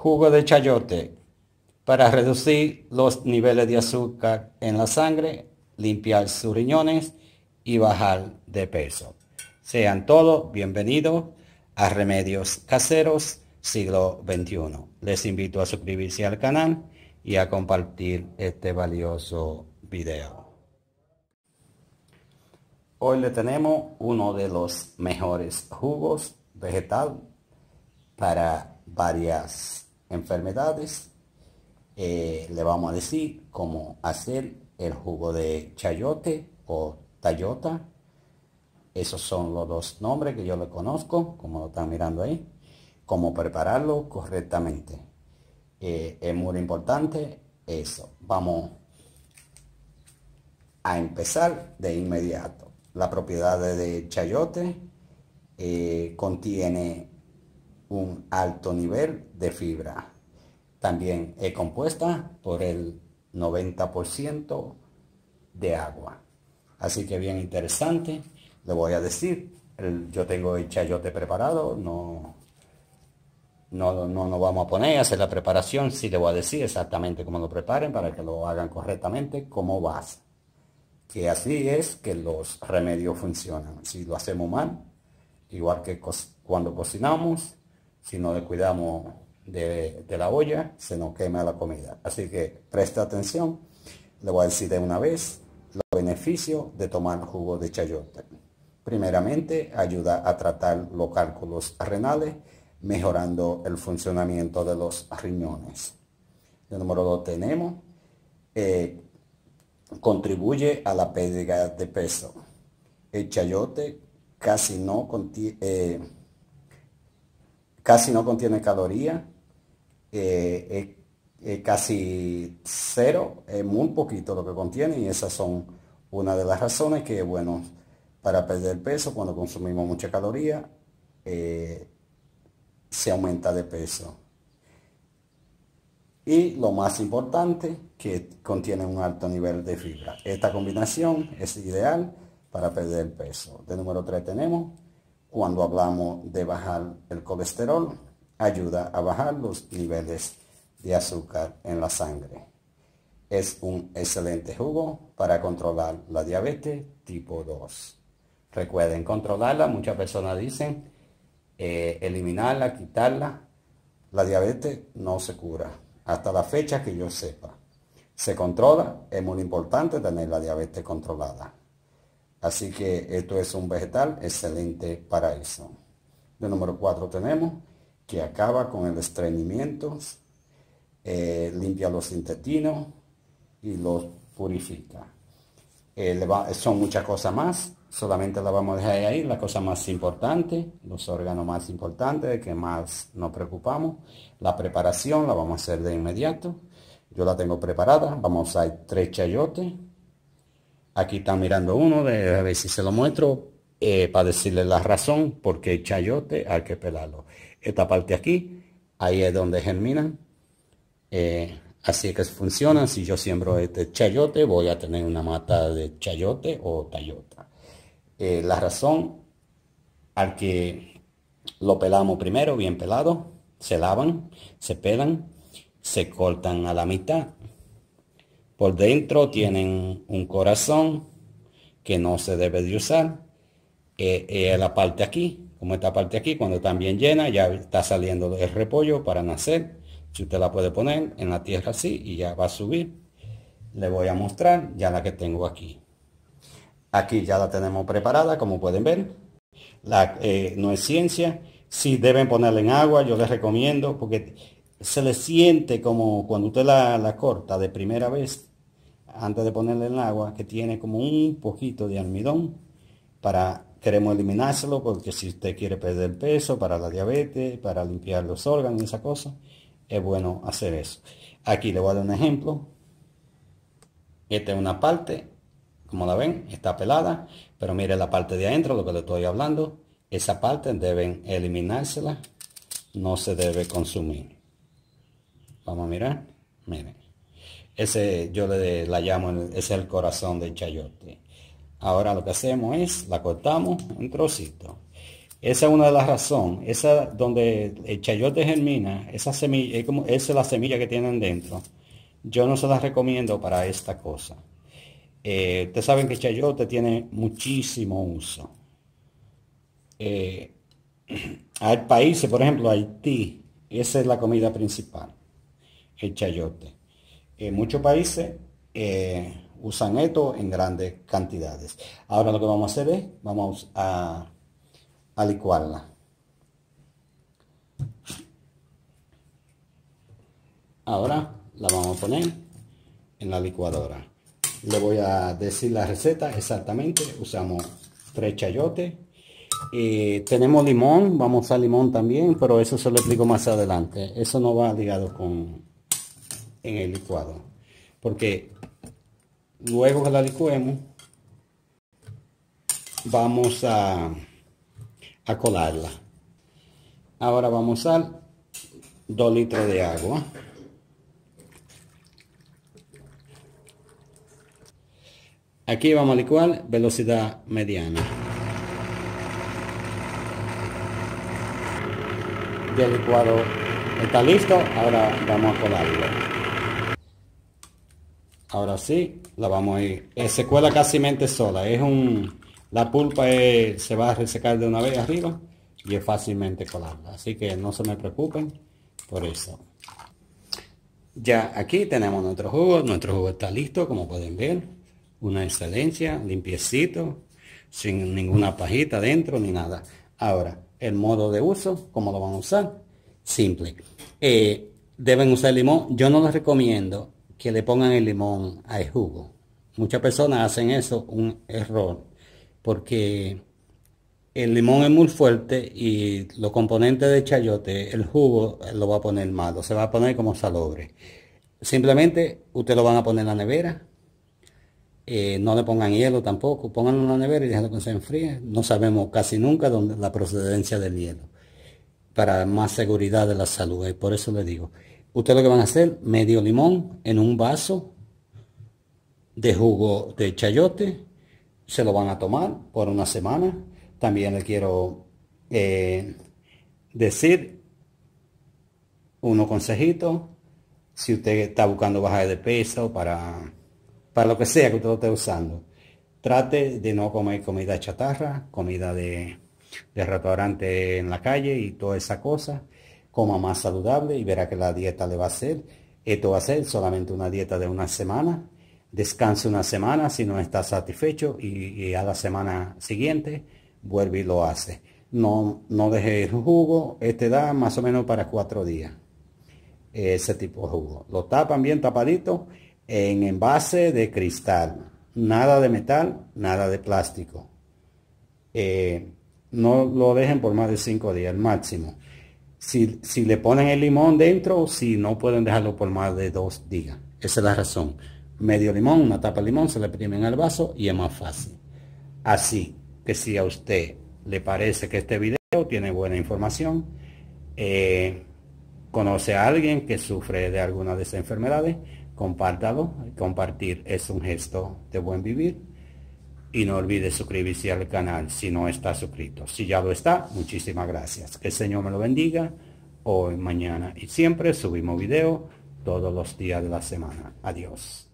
jugo de chayote para reducir los niveles de azúcar en la sangre, limpiar sus riñones y bajar de peso. Sean todos bienvenidos a Remedios Caseros siglo XXI. Les invito a suscribirse al canal y a compartir este valioso video. Hoy le tenemos uno de los mejores jugos vegetal para varias enfermedades, eh, le vamos a decir cómo hacer el jugo de chayote o tayota. Esos son los dos nombres que yo le conozco, como lo están mirando ahí. Cómo prepararlo correctamente. Eh, es muy importante eso. Vamos a empezar de inmediato. La propiedad de chayote eh, contiene un alto nivel de fibra. También es compuesta por el 90% de agua. Así que bien interesante. Le voy a decir, yo tengo el chayote preparado, no, no, no, no vamos a poner a hacer la preparación, sí le voy a decir exactamente cómo lo preparen para que lo hagan correctamente ...cómo vas? Que así es que los remedios funcionan. Si lo hacemos mal, igual que cuando cocinamos, si no le cuidamos de, la olla, se nos quema la comida. Así que presta atención, le voy a decir de una vez los beneficios de tomar jugo de chayote. Primeramente, ayuda a tratar los cálculos renales, mejorando el funcionamiento de los riñones. El número dos tenemos, eh, contribuye a la pérdida de peso. El chayote casi no contiene... Eh, casi no contiene caloría, eh, es casi cero, es muy poquito lo que contiene y esas son una de las razones que, bueno, para perder peso cuando consumimos mucha caloría, eh, se aumenta de peso. Y lo más importante, que contiene un alto nivel de fibra. Esta combinación es ideal para perder peso. De número 3 tenemos cuando hablamos de bajar el colesterol, ayuda a bajar los niveles de azúcar en la sangre. Es un excelente jugo para controlar la diabetes tipo 2. Recuerden controlarla, muchas personas dicen eh, eliminarla, quitarla. La diabetes no se cura, hasta la fecha que yo sepa. Se controla, es muy importante tener la diabetes controlada. Así que esto es un vegetal excelente para eso. De número 4 tenemos que acaba con el estreñimiento, eh, limpia los intestinos y los purifica. Eh, son muchas cosas más, solamente la vamos a dejar ahí, la cosa más importante, los órganos más importantes, de que más nos preocupamos. La preparación la vamos a hacer de inmediato. Yo la tengo preparada, vamos a usar tres chayotes, Aquí está mirando uno, de, a ver si se lo muestro, eh, para decirle la razón, porque el chayote hay que pelarlo. Esta parte aquí, ahí es donde germinan. Eh, así que funciona, si yo siembro este chayote, voy a tener una mata de chayote o tayota. Eh, la razón al que lo pelamos primero, bien pelado, se lavan, se pelan, se cortan a la mitad por dentro tienen un corazón que no se debe de usar. la parte aquí, como esta parte aquí, cuando está bien llena, ya está saliendo el repollo para nacer. Si usted la puede poner en la tierra así y ya va a subir. Le voy a mostrar ya la que tengo aquí. Aquí ya la tenemos preparada, como pueden ver. La, eh, no es ciencia. Si deben ponerla en agua, yo les recomiendo, porque se le siente como cuando usted la corta de primera vez, antes de ponerle el agua, que tiene como un poquito de almidón para queremos eliminárselo porque si usted quiere perder peso, para la diabetes, para limpiar los órganos y esa cosa, es bueno hacer eso. Aquí le voy a dar un ejemplo. Esta es una parte, como la ven, está pelada, pero mire la parte de adentro, lo que le estoy hablando, esa parte deben eliminársela, no se debe consumir. Vamos a mirar, miren. Ese yo le, la llamo, es el corazón del chayote. Ahora lo que hacemos es, la cortamos en trocito Esa es una de las razones. Esa donde el chayote germina, esa semilla, es como, es la semilla que tienen dentro. Yo no se las recomiendo para esta cosa. Eh, ustedes saben que el chayote tiene muchísimo uso. Eh, hay países, por ejemplo, Haití, esa es la comida principal, el chayote muchos países eh, usan esto en grandes cantidades. Ahora lo que vamos a hacer es, vamos a, licuarla. Ahora la vamos a poner en la licuadora. Le voy a decir la receta exactamente. Usamos tres chayotes. Eh, tenemos limón, vamos a usar limón también, pero eso se lo explico más adelante. Eso no va ligado con, en el licuado. Porque luego que la licuemos, vamos a, a colarla. Ahora vamos a usar 2 litros de agua. Aquí vamos a licuar velocidad mediana. Ya el licuado está listo, ahora vamos a colarlo. Ahora sí, la vamos a ir. Eh, se cuela casi mente sola. Es un, la pulpa se va a resecar de una vez arriba y es fácilmente colarla. Así que no se me preocupen por eso. Ya aquí tenemos nuestro jugo. Nuestro jugo está listo, como pueden ver. Una excelencia, limpiecito, sin ninguna pajita dentro ni nada. Ahora, el modo de uso, cómo lo van a usar. Simple. Eh, deben usar limón. Yo no les recomiendo que le pongan el limón al jugo. Muchas personas hacen eso, un error, porque el limón es muy fuerte y los componentes de chayote, el jugo lo va a poner malo, se va a poner como salobre. Simplemente usted lo van a poner en la nevera, eh, no le pongan hielo tampoco, pónganlo en la nevera y déjalo que se enfríe. No sabemos casi nunca dónde, la procedencia del hielo, para más seguridad de la salud, y eh, por eso le digo ustedes lo que van a hacer, medio limón en un vaso de jugo de chayote, se lo van a tomar por una semana. También le quiero eh, decir unos consejitos, si usted está buscando bajar de peso, para, para lo que sea que usted esté usando, trate de no comer comida chatarra, comida de, de restaurante en la calle y toda esa cosa coma más saludable y verá que la dieta le va a hacer. Esto va a ser solamente una dieta de una semana. Descanse una semana si no está satisfecho y, a la semana siguiente vuelve y lo hace. No, no deje el jugo, este da más o menos para cuatro días. Ese tipo de jugo. Lo tapan bien tapadito en envase de cristal. Nada de metal, nada de plástico. Eh, no lo dejen por más de cinco días, máximo si, le ponen el limón dentro, si no pueden dejarlo por más de dos días. Esa es la razón. Medio limón, una tapa de limón, se le en al vaso y es más fácil. Así que si a usted le parece que este video tiene buena información, eh, conoce a alguien que sufre de alguna de esas enfermedades, compártalo. Compartir es un gesto de buen vivir. Y no olvides suscribirse al canal si no está suscrito. Si ya lo está, muchísimas gracias. Que el Señor me lo bendiga hoy, mañana y siempre. Subimos video todos los días de la semana. Adiós.